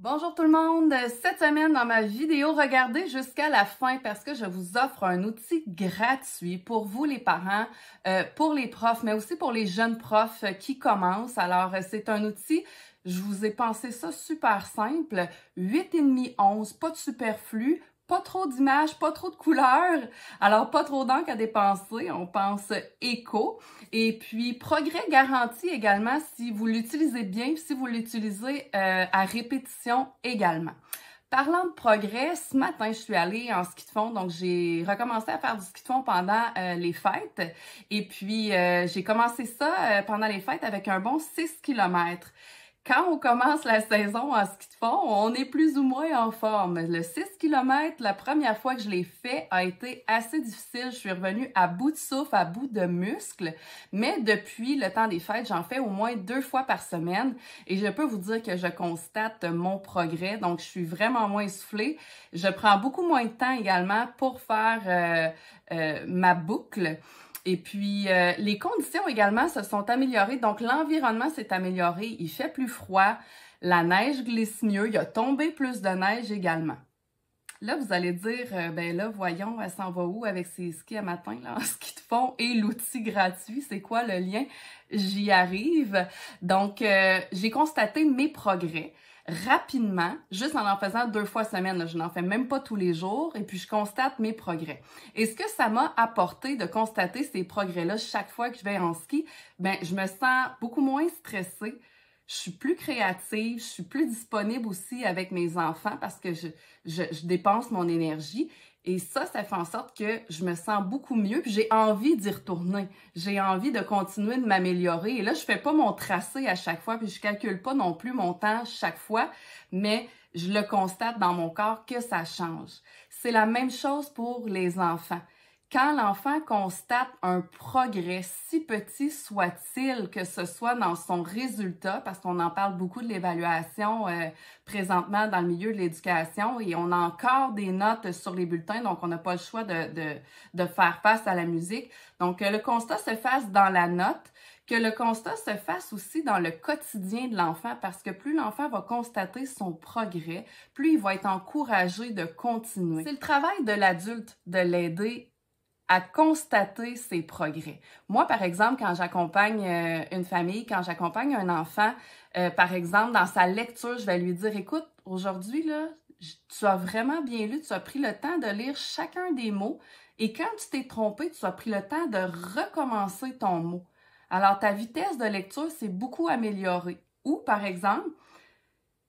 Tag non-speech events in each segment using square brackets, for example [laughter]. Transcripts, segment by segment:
Bonjour tout le monde! Cette semaine, dans ma vidéo, regardez jusqu'à la fin parce que je vous offre un outil gratuit pour vous les parents, euh, pour les profs, mais aussi pour les jeunes profs qui commencent. Alors, euh, c'est un outil, je vous ai pensé ça super simple, 8,5 11, pas de superflu, pas trop d'images, pas trop de couleurs, alors pas trop d'encre à dépenser, on pense éco. Et puis progrès garanti également si vous l'utilisez bien, si vous l'utilisez euh, à répétition également. Parlant de progrès, ce matin, je suis allée en ski de fond, donc j'ai recommencé à faire du ski de fond pendant euh, les fêtes. Et puis, euh, j'ai commencé ça pendant les fêtes avec un bon 6 km quand on commence la saison en ski de fond, on est plus ou moins en forme. Le 6 km, la première fois que je l'ai fait, a été assez difficile. Je suis revenue à bout de souffle, à bout de muscles. Mais depuis le temps des fêtes, j'en fais au moins deux fois par semaine et je peux vous dire que je constate mon progrès. Donc, je suis vraiment moins essoufflée. Je prends beaucoup moins de temps également pour faire euh, euh, ma boucle. Et puis, euh, les conditions également se sont améliorées. Donc, l'environnement s'est amélioré. Il fait plus froid. La neige glisse mieux. Il a tombé plus de neige également. Là, vous allez dire, euh, ben là, voyons, elle s'en va où avec ses skis à matin, là, en [laughs] ski de fond et l'outil gratuit, c'est quoi le lien? J'y arrive. Donc, euh, j'ai constaté mes progrès rapidement, juste en en faisant deux fois semaine. je n'en fais même pas tous les jours et puis je constate mes progrès. Et ce que ça m'a apporté de constater ces progrès-là chaque fois que je vais en ski, ben je me sens beaucoup moins stressée. Je suis plus créative, je suis plus disponible aussi avec mes enfants parce que je dépense mon énergie et ça, ça fait en sorte que je me sens beaucoup mieux, puis j'ai envie d'y retourner. J'ai envie de continuer de m'améliorer. Et là, je fais pas mon tracé à chaque fois, puis je calcule pas non plus mon temps chaque fois, mais je le constate dans mon corps que ça change. C'est la même chose pour les enfants. Quand l'enfant constate un progrès, si petit soit-il, que ce soit dans son résultat, parce qu'on en parle beaucoup de l'évaluation euh, présentement dans le milieu de l'éducation, et on a encore des notes sur les bulletins, donc on n'a pas le choix de, de, de, faire face à la musique. Donc, que euh, le constat se fasse dans la note, que le constat se fasse aussi dans le quotidien de l'enfant, parce que plus l'enfant va constater son progrès, plus il va être encouragé de continuer. C'est le travail de l'adulte de l'aider à constater ses progrès. Moi, par exemple, quand j'accompagne euh, une famille, quand j'accompagne un enfant, euh, par exemple, dans sa lecture, je vais lui dire, écoute, aujourd'hui, tu as vraiment bien lu, tu as pris le temps de lire chacun des mots, et quand tu t'es trompé, tu as pris le temps de recommencer ton mot. Alors, ta vitesse de lecture s'est beaucoup améliorée. Ou, par exemple,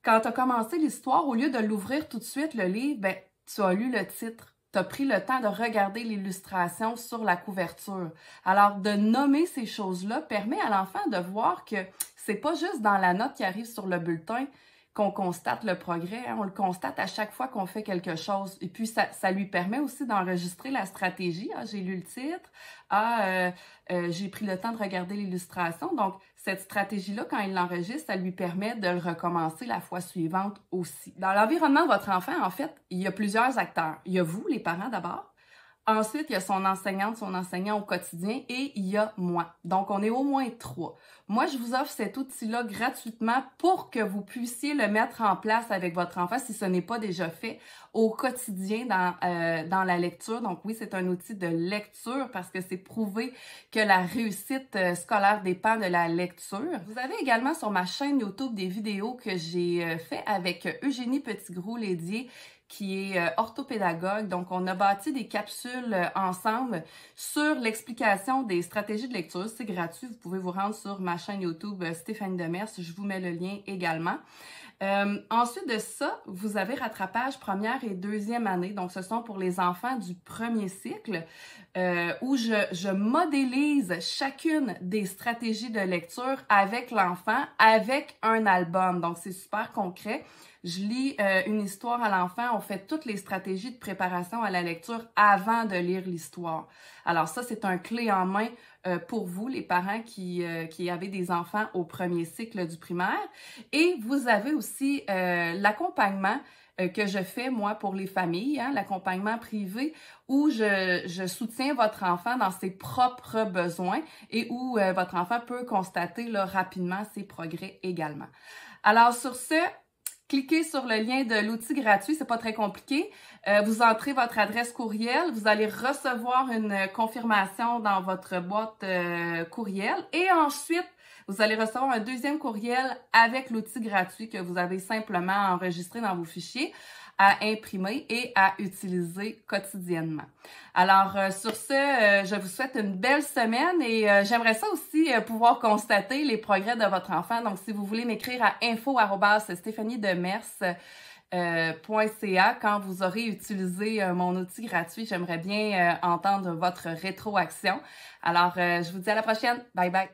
quand tu as commencé l'histoire, au lieu de l'ouvrir tout de suite, le livre, ben, tu as lu le titre tu as pris le temps de regarder l'illustration sur la couverture. Alors, de nommer ces choses-là permet à l'enfant de voir que c'est pas juste dans la note qui arrive sur le bulletin, qu'on constate le progrès. Hein. On le constate à chaque fois qu'on fait quelque chose. Et puis, ça, lui permet aussi d'enregistrer la stratégie. Ah, j'ai lu le titre. Ah, euh, euh, j'ai pris le temps de regarder l'illustration. Donc, cette stratégie-là, quand il l'enregistre, ça lui permet de le recommencer la fois suivante aussi. Dans l'environnement de votre enfant, en fait, il y a plusieurs acteurs. Il y a vous, les parents d'abord, Ensuite, il y a son enseignante, son enseignant au quotidien et il y a moi. Donc, on est au moins trois. Moi, je vous offre cet outil-là gratuitement pour que vous puissiez le mettre en place avec votre enfant si ce n'est pas déjà fait au quotidien dans, euh, dans la lecture. Donc oui, c'est un outil de lecture parce que c'est prouvé que la réussite euh, scolaire dépend de la lecture. Vous avez également sur ma chaîne YouTube des vidéos que j'ai euh, fait avec Eugénie Petit Petitgrou-Lédier qui est euh, orthopédagogue. Donc, on a bâti des capsules euh, ensemble sur l'explication des stratégies de lecture. C'est gratuit. Vous pouvez vous rendre sur ma chaîne YouTube euh, Stéphanie Demers. Je vous mets le lien également. Euh, ensuite de ça, vous avez rattrapage première et deuxième année. Donc, ce sont pour les enfants du premier cycle euh, où je, modélise chacune des stratégies de lecture avec l'enfant, avec un album. Donc, c'est super concret. Je lis euh, une histoire à l'enfant, on fait toutes les stratégies de préparation à la lecture avant de lire l'histoire. Alors ça, c'est un clé en main euh, pour vous, les parents qui, euh, avez des enfants au premier cycle du primaire. Et vous avez aussi euh, l'accompagnement que je fais, moi, pour les familles, hein, l'accompagnement privé, où je, soutiens votre enfant dans ses propres besoins et où votre enfant peut constater rapidement ses progrès également. Alors sur ce, cliquez sur le lien de l'outil gratuit, c'est pas très compliqué. Euh, vous entrez votre adresse courriel, vous allez recevoir une confirmation dans votre boîte euh, courriel et ensuite vous allez recevoir un deuxième courriel avec l'outil gratuit que vous avez simplement enregistré dans vos fichiers à imprimer et à utiliser quotidiennement. Alors euh, sur ce, euh, je vous souhaite une belle semaine et euh, j'aimerais ça aussi pouvoir constater les progrès de votre enfant. Donc si vous voulez m'écrire à info@stéphanieDemers.ca quand vous aurez utilisé mon outil gratuit, j'aimerais bien entendre votre rétroaction. Alors je vous dis à la prochaine. Bye bye.